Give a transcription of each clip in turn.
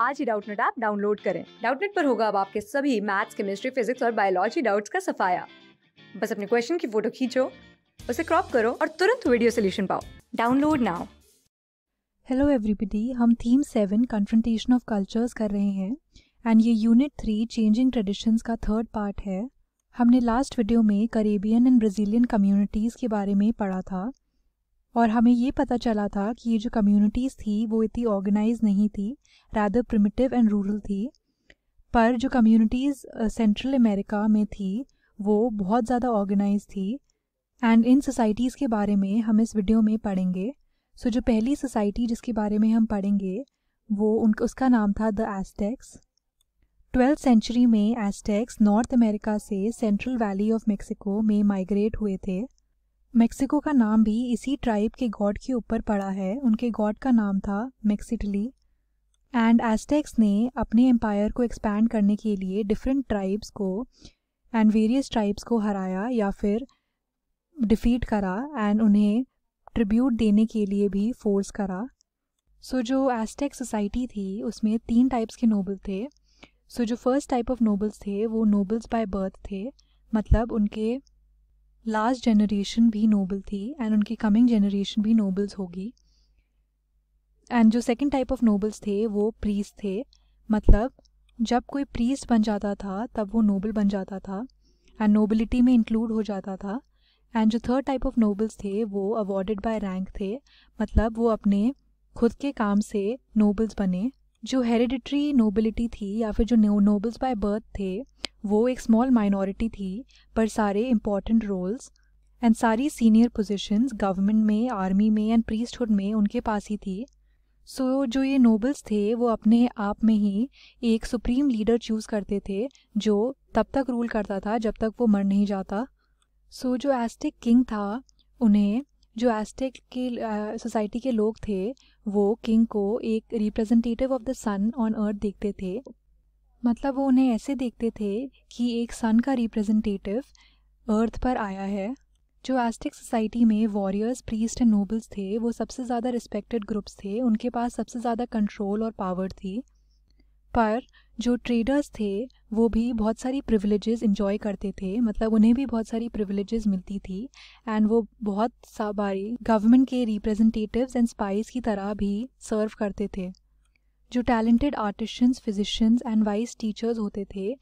आज ही Doubtnut app download करें डाउटनेट पर होगा अब आपके सभी मैथ्स केमिस्ट्री फिजिक्स और बायोलॉजी डाउट्स का सफाया बस अपने क्वेश्चन की फोटो खींचो उसे क्रॉप करो और तुरंत वीडियो सोल्यूशन पाओ डाउनलोड नाउ हेलो एवरीबडी हम theme seven confrontation of cultures कर रहे हैं एंड ये यूनिट थ्री चेंजिंग ट्रेडिशंस का थर्ड पार्ट है हमने लास्ट वीडियो में करेबियन एंड ब्राज़ीलियन कम्युनिटीज़ के बारे में पढ़ा था और हमें ये पता चला था कि ये जो कम्युनिटीज़ थी वो इतनी ऑर्गेनाइज नहीं थी रादर प्रिमिटिव एंड रूरल थी पर जो कम्युनिटीज़ सेंट्रल अमेरिका में थी वो बहुत ज़्यादा ऑर्गेनाइज थी एंड इन सोसाइटीज़ के बारे में हम इस वीडियो में पढ़ेंगे सो so, जो पहली सोसाइटी जिसके बारे में हम पढ़ेंगे वो उन उसका नाम था द एस्टेक्स ट्वेल्थ सेंचुरी में एस्टेक्स नॉर्थ अमेरिका से सेंट्रल वैली ऑफ मेक्सिको में माइग्रेट हुए थे मेक्सिको का नाम भी इसी ट्राइब के गॉड के ऊपर पड़ा है उनके गॉड का नाम था मैक्सिटली एंड एस्टेक्स ने अपने एम्पायर को एक्सपैंड करने के लिए डिफरेंट ट्राइब्स को एंड वेरियस ट्राइब्स को हराया या फिर डिफीट करा एंड उन्हें ट्रिब्यूट देने के लिए भी फोर्स करा सो so, जो एस्टेक सोसाइटी थी उसमें तीन टाइप्स के नोबल थे सो so, जो फर्स्ट टाइप ऑफ नोबल्स थे वो नोबल्स बाय बर्थ थे मतलब उनके लास्ट जनरेशन भी नोबल थी एंड उनकी कमिंग जनरेशन भी नोबल्स होगी एंड जो सेकेंड टाइप ऑफ नोबल्स थे वो प्रीस थे मतलब जब कोई प्रीस बन जाता था तब वो नोबल बन जाता था एंड नोबिलिटी में इंक्लूड हो जाता था एंड जो थर्ड टाइप ऑफ नोबल्स थे वो अवॉर्डेड बाय रैंक थे मतलब वो अपने खुद के काम से नोबल्स बने जो हेरिडिट्री नोबिलिटी थी या फिर जो नोबल्स बाय बर्थ थे वो एक स्मॉल माइनॉरिटी थी पर सारे इम्पोर्टेंट रोल्स एंड सारी सीनियर पोजिशन गवर्नमेंट में आर्मी में एंड प्रीस्टहुड में उनके पास ही थी सो so, जो ये नोबल्स थे वो अपने आप में ही एक सुप्रीम लीडर चूज़ करते थे जो तब तक रूल करता था जब तक वो मर नहीं जाता सो so, जो एस्टिक किंग था उन्हें जो एस्टिक के सोसाइटी के लोग थे वो किंग को एक representative of the sun on earth देखते थे मतलब वो उन्हें ऐसे देखते थे कि एक सन का रिप्रेजेंटेटिव अर्थ पर आया है जो एस्टिक सोसाइटी में वॉरियर्स प्रीस्ट एंड नोबल्स थे वो सबसे ज़्यादा रिस्पेक्टेड ग्रुप्स थे उनके पास सबसे ज़्यादा कंट्रोल और पावर थी पर जो ट्रेडर्स थे वो भी बहुत सारी प्रिविलेजेस इन्जॉय करते थे मतलब उन्हें भी बहुत सारी प्रिविलेजेस मिलती थी एंड वो बहुत सारी गवर्नमेंट के रिप्रेजेंटेटिव्स एंड स्पाइस की तरह भी सर्व करते थे जो talented artisans physicians and wise teachers होते थे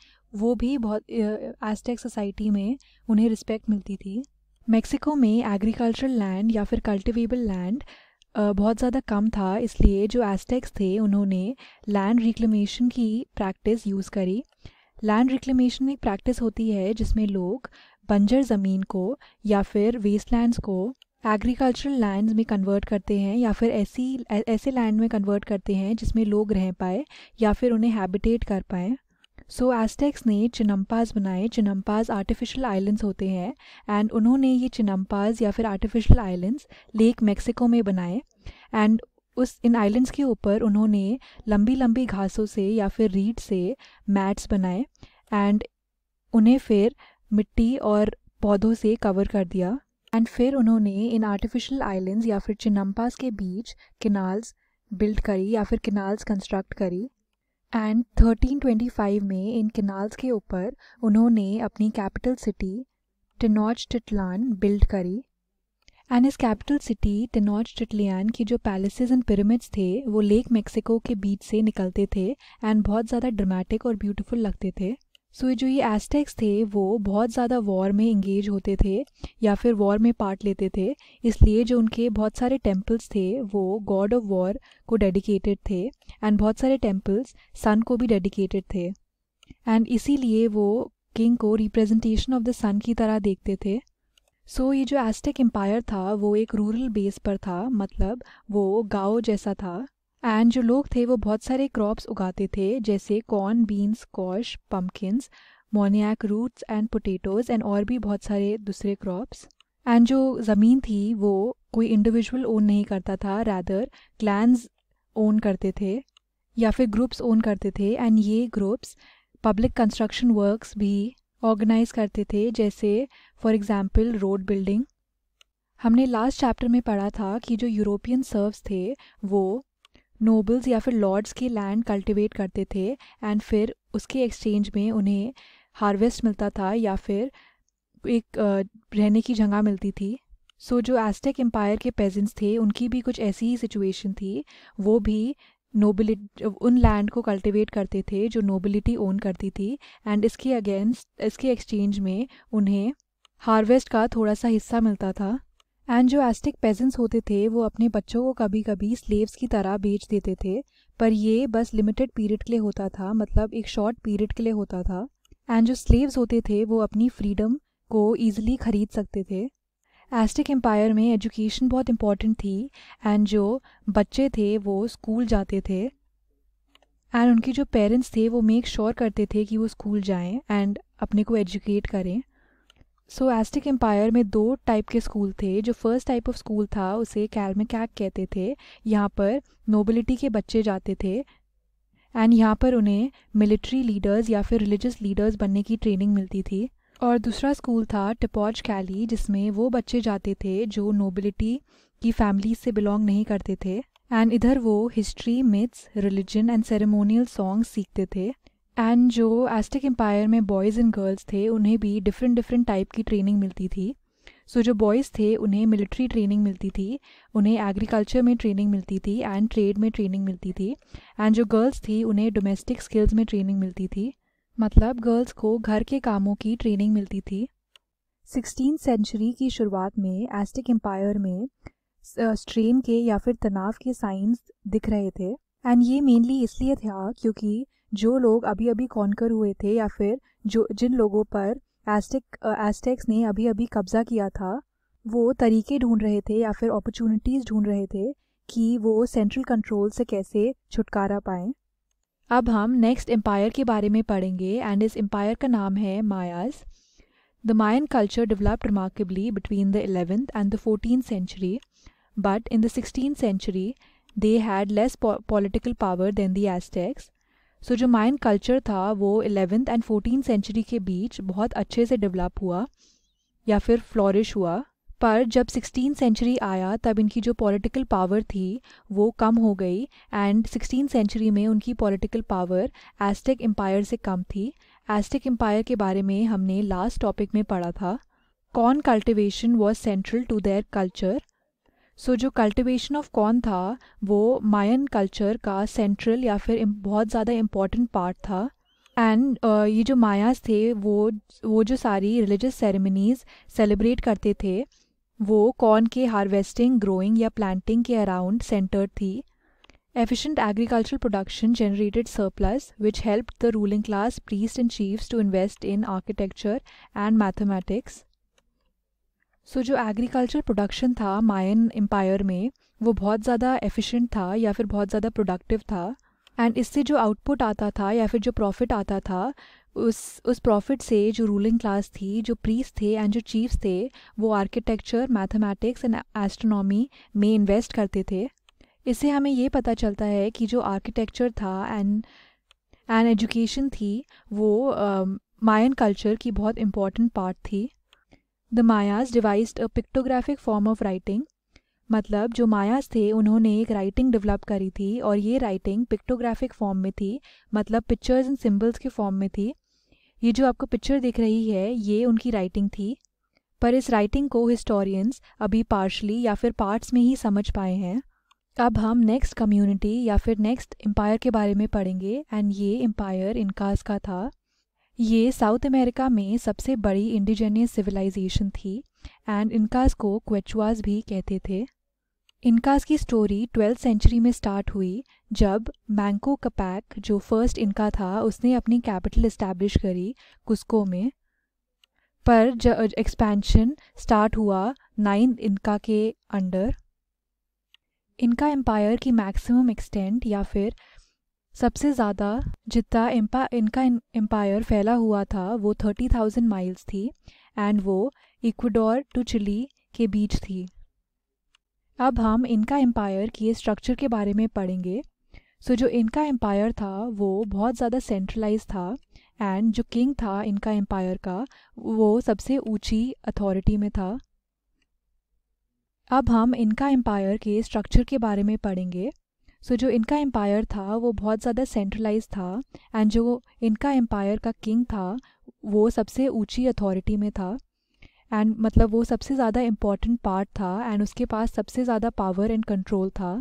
वो भी बहुत एस्टेक सोसाइटी में उन्हें रिस्पेक्ट मिलती थी मेक्सिको में एग्रीकल्चरल लैंड या फिर कल्टिवेबल लैंड बहुत ज़्यादा कम था इसलिए जो एस्टेक्स थे उन्होंने लैंड रिक्लेमेशन की प्रैक्टिस यूज़ करी लैंड रिक्लेमेशन एक प्रैक्टिस होती है जिसमें लोग बंजर ज़मीन को या फिर वेस्ट को एग्रीकल्चरल लैंड्स में कन्वर्ट करते हैं या फिर ऐसी ऐसे लैंड में कन्वर्ट करते हैं जिसमें लोग रह पाए या फिर उन्हें हैबिटेट कर पाएँ सो so, एस्टेक्स ने चिनम्पाज बनाए चिनम्पाज आर्टिफिशियल आइलैंड्स होते हैं एंड उन्होंने ये चिनम्पाज या फिर आर्टिफिशियल आइलैंड्स लेक मेक्सिको में बनाए एंड उस इन आइलैंड्स के ऊपर उन्होंने लंबी लंबी घासों से या फिर रीड से मैट्स बनाए एंड उन्हें फिर मिट्टी और पौधों से कवर कर दिया एंड फिर उन्होंने इन आर्टिफिशियल आइलैंड्स या फिर चिनम्पास के बीच किनाल्स बिल्ड करी या फिर किनाल्स कंस्ट्रक्ट करी एंड 1325 में इन किनाल्स के ऊपर उन्होंने अपनी capital city Tenochtitlan build करी एंड इस कैपिटल सिटी टिनौज टिटलियान की जो पैलेसेस एंड पिरामिड्स थे वो लेक मेक्सिको के बीच से निकलते थे एंड बहुत ज़्यादा ड्रामेटिक और ब्यूटीफुल लगते थे सो so, जो ये एस्टेक्स थे वो बहुत ज़्यादा वॉर में इंगेज होते थे या फिर वॉर में पार्ट लेते थे इसलिए जो उनके बहुत सारे टेम्पल्स थे वो गॉड ऑफ वॉर को डेडिकेटेड थे एंड बहुत सारे टेम्पल्स सन को भी डेडिकेटेड थे एंड इसीलिए वो किंग को रिप्रेजेंटेशन ऑफ द सन की तरह देखते थे सो so, ये जो एस्टेक एम्पायर था वो एक रूरल बेस पर था मतलब वो गाँव जैसा था एंड जो लोग थे वो बहुत सारे क्रॉप्स उगाते थे जैसे corn beans squash pumpkins manioc roots and potatoes and और भी बहुत सारे दूसरे क्रॉप्स एंड जो ज़मीन थी वो कोई इंडिविजुअल ओन नहीं करता था रैदर क्लैंस ओन करते थे या फिर ग्रुप्स ओन करते थे एंड ये ग्रुप्स पब्लिक कंस्ट्रक्शन वर्क्स भी ऑर्गेनाइज करते थे जैसे फॉर एग्ज़ाम्पल रोड बिल्डिंग हमने लास्ट चैप्टर में पढ़ा था कि जो यूरोपियन सर्व्स थे वो नोबल्स या फिर लॉर्ड्स की लैंड कल्टिवेट करते थे एंड फिर उसके एक्सचेंज में उन्हें हार्वेस्ट मिलता था या फिर एक रहने की जगह मिलती थी सो so, जो एस्टेक एम्पायर के पेजेंट्स थे उनकी भी कुछ ऐसी ही सिचुएशन थी वो भी नोबिलिटी उन लैंड को कल्टिवेट करते थे जो नोबिलिटी ओन करती थी एंड इसके अगेंस्ट इसके एक्सचेंज में उन्हें हार्वेस्ट का थोड़ा सा हिस्सा मिलता था एंड जो एस्टिक पेजेंट्स होते थे वो अपने बच्चों को कभी कभी स्लेव्स की तरह बेच देते थे पर ये बस लिमिटेड पीरियड के लिए होता था मतलब एक शॉर्ट पीरियड के लिए होता था एंड जो स्लेव्स होते थे वो अपनी फ्रीडम को ईजिली खरीद सकते थे एस्टिक एम्पायर में एजुकेशन बहुत इम्पॉर्टेंट थी एंड जो बच्चे थे वो स्कूल जाते थे एंड उनके जो पेरेंट्स थे वो मेक श्योर sure करते थे कि वो स्कूल जाएं एंड अपने को एजुकेट करें सो एस्टिक एम्पायर में दो टाइप के स्कूल थे जो फर्स्ट टाइप ऑफ स्कूल था उसे कैलमिकैक कहते थे यहाँ पर नोबिलिटी के बच्चे जाते थे एंड यहाँ पर उन्हें मिलिट्री लीडर्स या फिर रिलीजियस लीडर्स बनने की ट्रेनिंग मिलती थी और दूसरा स्कूल था टिपॉज कैली जिसमें वो बच्चे जाते थे जो नोबिलिटी की फैमिली से बिलोंग नहीं करते थे एंड इधर वो history myths religion and ceremonial song सीखते थे एंड जो एस्टिक एम्पायर में बॉयज़ एंड गर्ल्स थे उन्हें भी डिफरेंट डिफरेंट टाइप की ट्रेनिंग मिलती थी सो so, जो बॉयज़ थे उन्हें मिलिट्री ट्रेनिंग मिलती थी उन्हें एग्रीकल्चर में ट्रेनिंग मिलती थी एंड ट्रेड में ट्रेनिंग मिलती थी एंड जो गर्ल्स थी उन्हें डोमेस्टिक स्किल्स में ट्रेनिंग मिलती थी मतलब गर्ल्स को घर के कामों की ट्रेनिंग मिलती थी सिक्सटीन सेंचुरी की शुरुआत में एस्टिक एम्पायर में स्ट्रेन के या फिर तनाव के साइंस दिख रहे थे एंड ये मेनली इसलिए था क्योंकि जो लोग अभी अभी कॉन्कर हुए थे या फिर जो जिन लोगों पर एस्टेक एस्टेक्स ने अभी अभी कब्जा किया था वो तरीके ढूंढ रहे थे या फिर अपॉर्चुनिटीज़ ढूंढ रहे थे कि वो सेंट्रल कंट्रोल से कैसे छुटकारा पाएं अब हम नेक्स्ट एम्पायर के बारे में पढ़ेंगे एंड इस एम्पायर का नाम है Mayas the Mayan culture developed remarkably between the eleventh and the fourteen century but in the sixteen century they had less political power than the Aztecs so so, जो मायन culture था वो eleventh and fourteen century के बीच बहुत अच्छे से develop हुआ या फिर फ्लॉरिश हुआ पर जब सिक्सटीन सेंचुरी आया तब इनकी जो पॉलिटिकल पावर थी वो कम हो गई एंड सिक्सटीन सेंचुरी में उनकी पॉलिटिकल पावर एस्टेक एम्पायर से कम थी एस्टेक एम्पायर के बारे में हमने लास्ट टॉपिक में पढ़ा था corn cultivation was central to their culture so जो कल्टिवेशन ऑफ कॉर्न था वो मायन कल्चर का सेंट्रल या फिर बहुत ज़्यादा इम्पॉर्टेंट पार्ट था एंड uh, ये जो मायाज थे वो वो जो सारी रिलीजस सेरेमनीज सेलिब्रेट करते थे वो कॉर्न के हार्वेस्टिंग ग्रोइंग या प्लांटिंग के अराउंड सेंटर थी efficient agricultural production generated surplus which help the ruling class priest and chiefs to invest in architecture and mathematics so so, जो एग्रीकल्चर प्रोडक्शन था Mayan empire में वो बहुत ज़्यादा एफिशिएंट था या फिर बहुत ज़्यादा प्रोडक्टिव था एंड इससे जो आउटपुट आता था या फिर जो प्रॉफिट आता था उस उस प्रॉफिट से जो रूलिंग क्लास थी जो प्रीस थे एंड जो चीफ्स थे वो आर्किटेक्चर मैथमेटिक्स एंड एस्ट्रोनॉमी में इन्वेस्ट करते थे इससे हमें ये पता चलता है कि जो आर्किटेक्चर था एंड एंड एजुकेशन थी वो मायन uh, कल्चर की बहुत इम्पॉर्टेंट पार्ट थी the Mayas devised a pictographic form of writing मतलब जो मायास थे उन्होंने एक राइटिंग डेवलप करी थी और ये राइटिंग पिक्टोग्राफिक फॉर्म में थी मतलब पिक्चर्स एंड सिम्बल्स के फॉर्म में थी ये जो आपको पिक्चर दिख रही है ये उनकी राइटिंग थी पर इस राइटिंग को हिस्टोरियंस अभी पार्शली या फिर पार्ट्स में ही समझ पाए हैं अब हम नेक्स्ट कम्युनिटी या फिर नेक्स्ट एम्पायर के बारे में पढ़ेंगे एंड ये एम्पायर इनकास का था ये साउथ अमेरिका में सबसे बड़ी इंडिजेनियस सिविलाइजेशन थी एंड इनकास को क्वेचुआस भी कहते थे इनकास की स्टोरी ट्वेल्थ सेंचुरी में स्टार्ट हुई जब मैंको कपैक जो फर्स्ट इनका था उसने अपनी कैपिटल इस्टेब्लिश करी कुस्को में पर एक्सपेंशन स्टार्ट हुआ नाइन इनका के अंडर इनका एम्पायर की मैक्सिमम एक्सटेंट या फिर सबसे ज़्यादा जितना एम्पा इनका एम्पायर फैला हुआ था वो थर्टी थाउजेंड माइल्स थी एंड वो इक्वाडोर टू चिली के बीच थी अब हम इनका एम्पायर के स्ट्रक्चर के बारे में पढ़ेंगे सो so, जो इनका एम्पायर था वो बहुत ज़्यादा सेंट्रलाइज था एंड जो किंग था इनका एम्पायर का वो सबसे ऊंची अथॉरिटी में था अब हम इनका एम्पायर के स्ट्रक्चर के बारे में पढ़ेंगे सो so, जो इनका एम्पायर था वो बहुत ज़्यादा सेंट्रलाइज था एंड जो इनका एम्पायर का किंग था वो सबसे ऊंची अथॉरिटी में था एंड मतलब वो सबसे ज़्यादा इम्पॉर्टेंट पार्ट था एंड उसके पास सबसे ज़्यादा पावर एंड कंट्रोल था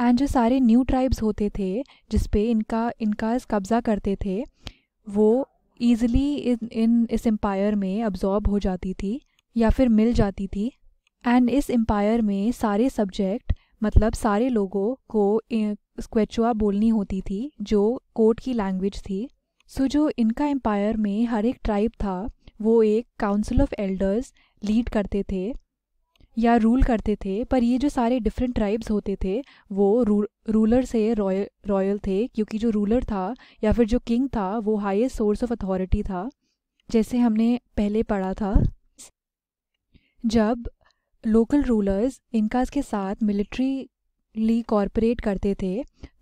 एंड जो सारे न्यू ट्राइब्स होते थे जिसपे इनका इनका कब्ज़ा करते थे वो ईज़िली इन, इन इस एम्पायर में अब्जॉर्ब हो जाती थी या फिर मिल जाती थी एंड इस एम्पायर में सारे सब्जेक्ट मतलब सारे लोगों को स्क्वेचुआ बोलनी होती थी जो कोर्ट की लैंग्वेज थी सो जो इनका एम्पायर में हर एक ट्राइब था वो एक काउंसिल ऑफ एल्डर्स लीड करते थे या रूल करते थे पर ये जो सारे डिफरेंट ट्राइब्स होते थे वो रू, रूलर से रॉयल रॉयल थे क्योंकि जो रूलर था या फिर जो किंग था वो हाईएस्ट सोर्स ऑफ अथॉरिटी था जैसे हमने पहले पढ़ा था जब लोकल रूलर्स इनकाज़ के साथ ली कॉरपोरेट करते थे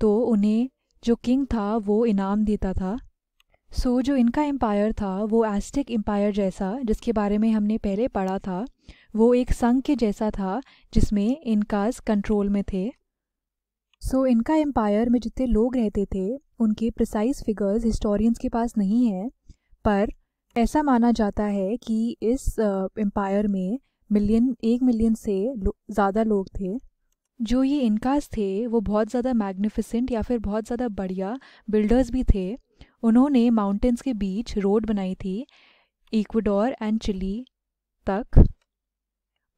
तो उन्हें जो किंग था वो इनाम देता था सो so, जो इनका एम्पायर था वो एस्टिक एम्पायर जैसा जिसके बारे में हमने पहले पढ़ा था वो एक संघ के जैसा था जिसमें इनकाज कंट्रोल में थे सो so, इनका एम्पायर में जितने लोग रहते थे उनके प्रिसाइज फिगर्स हिस्टोरियंस के पास नहीं है पर ऐसा माना जाता है कि इस एम्पायर में मिलियन एक मिलियन से लो, ज़्यादा लोग थे जो ये इनकास थे वो बहुत ज़्यादा मैग्निफिसेंट या फिर बहुत ज़्यादा बढ़िया बिल्डर्स भी थे उन्होंने माउंटेंस के बीच रोड बनाई थी इक्वाडोर एंड चिली तक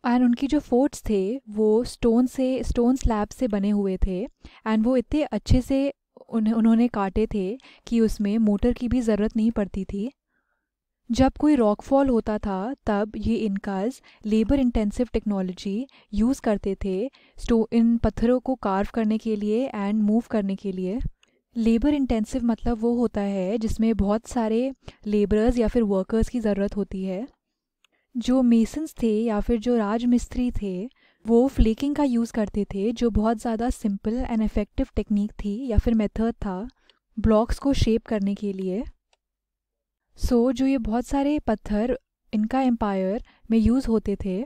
एंड उनकी जो फोर्ट्स थे वो स्टोन से स्टोन स्लैब से बने हुए थे एंड वो इतने अच्छे से उन्हें उन्होंने काटे थे कि उसमें मोटर की भी ज़रूरत नहीं पड़ती थी जब कोई रॉकफॉल होता था तब ये Incas labour intensive technology use करते थे स्टो इन पत्थरों को कार्व करने के लिए एंड मूव करने के लिए लेबर इंटेंसिव मतलब वो होता है जिसमें बहुत सारे लेबरर्स या फिर वर्कर्स की ज़रूरत होती है जो मेसन्स थे या फिर जो राजमिस्त्री थे वो फ्लेकिंग का यूज़ करते थे जो बहुत ज़्यादा सिंपल एंड इफ़ेक्टिव टेक्निक थी या फिर मेथड था ब्लॉक्स को शेप करने के लिए सो so, जो ये बहुत सारे पत्थर इनका एम्पायर में यूज़ होते थे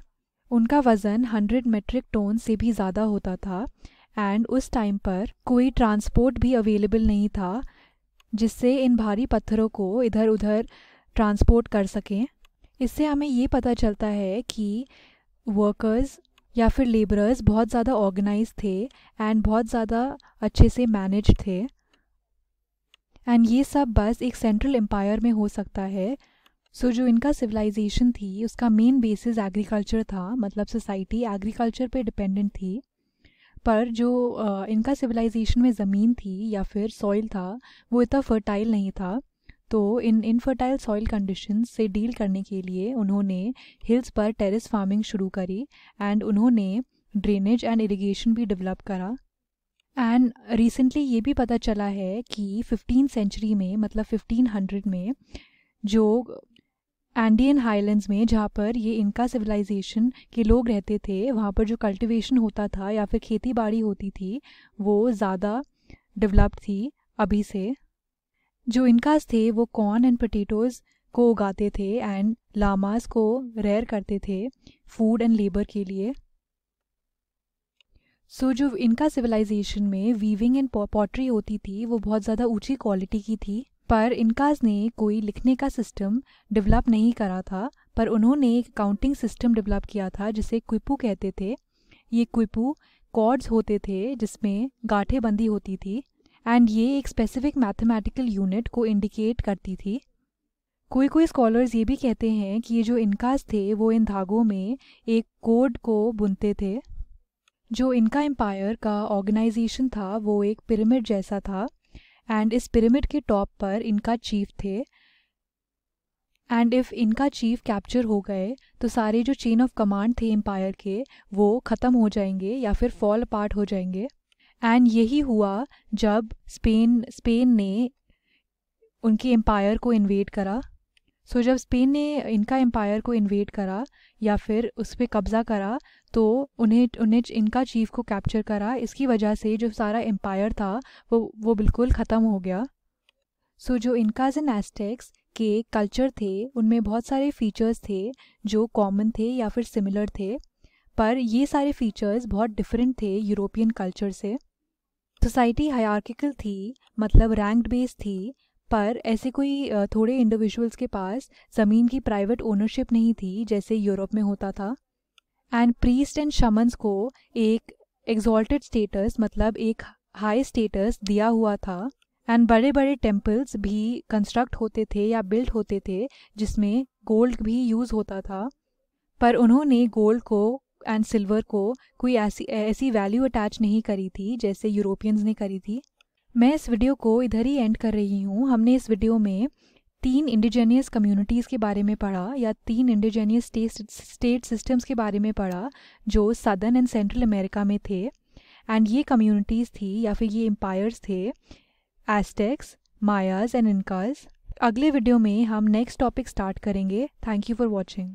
उनका वज़न हंड्रेड मेट्रिक टोन से भी ज़्यादा होता था एंड उस टाइम पर कोई ट्रांसपोर्ट भी अवेलेबल नहीं था जिससे इन भारी पत्थरों को इधर उधर ट्रांसपोर्ट कर सकें इससे हमें ये पता चलता है कि वर्कर्स या फिर लेबरर्स बहुत ज़्यादा ऑर्गेनाइज थे एंड बहुत ज़्यादा अच्छे से मैनेज थे एंड ये सब बस एक सेंट्रल एम्पायर में हो सकता है सो so, जो इनका सिविलाइजेशन थी उसका मेन बेसिस एग्रीकल्चर था मतलब सोसाइटी एग्रीकल्चर पे डिपेंडेंट थी पर जो आ, इनका सिविलाइजेशन में ज़मीन थी या फिर सॉइल था वो इतना फर्टाइल नहीं था तो इन इनफर्टाइल सॉइल कंडीशन से डील करने के लिए उन्होंने हिल्स पर टेरेस फार्मिंग शुरू करी एंड उन्होंने ड्रेनेज एंड इरिगेशन भी डेवलप करा एंड रिसेंटली ये भी पता चला है कि फिफ्टीन सेंचुरी में मतलब फिफ्टीन हंड्रेड में जो एंडियन हाइलैंड्स में जहाँ पर ये इनका सिविलाइजेशन के लोग रहते थे वहाँ पर जो कल्टिवेशन होता था या फिर खेती बाड़ी होती थी वो ज़्यादा डेवलप थी अभी से जो इनकास थे वो कॉर्न एंड पटेटोज़ को उगाते थे एंड लामास को रेयर करते थे फूड एंड लेबर के लिए सो so, जो इनका सिविलाइजेशन में वीविंग एंड पॉटरी होती थी वो बहुत ज़्यादा ऊंची क्वालिटी की थी पर इनकाज ने कोई लिखने का सिस्टम डेवलप नहीं करा था पर उन्होंने एक काउंटिंग सिस्टम डेवलप किया था जिसे क्विपू कहते थे ये क्विपू कॉर्ड्स होते थे जिसमें गाठे बंदी होती थी एंड ये एक स्पेसिफिक मैथमेटिकल यूनिट को इंडिकेट करती थी कोई कोई स्कॉलर्स ये भी कहते हैं कि ये जो इनकाज थे वो इन धागों में एक कोड को बुनते थे जो इनका एम्पायर का ऑर्गेनाइजेशन था वो एक पिरामिड जैसा था एंड इस पिरामिड के टॉप पर इनका चीफ थे and if Inca chief capture हो गए तो सारे जो चेन ऑफ कमांड थे एम्पायर के वो ख़त्म हो जाएंगे या फिर फॉल पार्ट हो जाएंगे एंड यही हुआ जब स्पेन स्पेन ने उनके एम्पायर को इन्वेट करा सो so, जब स्पेन ने इनका एम्पायर को इन्वेट करा या फिर उस पर कब्ज़ा करा तो उन्हें उन्हें इनका चीफ को कैप्चर करा इसकी वजह से जो सारा एम्पायर था वो वो बिल्कुल ख़त्म हो गया सो so, जो इनकाज एंड एस्टेक्स के कल्चर थे उनमें बहुत सारे फीचर्स थे जो कॉमन थे या फिर सिमिलर थे पर ये सारे फीचर्स बहुत डिफरेंट थे यूरोपियन कल्चर से सोसाइटी हयार्किकल थी मतलब रैंक बेस थी पर ऐसे कोई थोड़े इंडिविजुअल्स के पास ज़मीन की प्राइवेट ओनरशिप नहीं थी जैसे यूरोप में होता था एंड प्रीस्ट एंड शमन्स को एक एग्जॉल्टेड स्टेटस मतलब एक हाई स्टेटस दिया हुआ था एंड बड़े बड़े टेम्पल्स भी कंस्ट्रक्ट होते थे या बिल्ट होते थे जिसमें गोल्ड भी यूज़ होता था पर उन्होंने गोल्ड को एंड सिल्वर को कोई ऐसी ऐसी वैल्यू अटैच नहीं करी थी जैसे यूरोपियंस ने करी थी मैं इस वीडियो को इधर ही एंड कर रही हूँ हमने इस वीडियो में तीन इंडिजेनियस कम्युनिटीज़ के बारे में पढ़ा या तीन इंडिजेनियस स्टेट सिस्टम्स के बारे में पढ़ा जो सदर्न एंड सेंट्रल अमेरिका में थे एंड ये कम्युनिटीज़ थी या फिर ये एम्पायर्स थे एस्टेक्स मायाज एंड इनकाज अगले वीडियो में हम नेक्स्ट टॉपिक स्टार्ट करेंगे थैंक यू फॉर वॉचिंग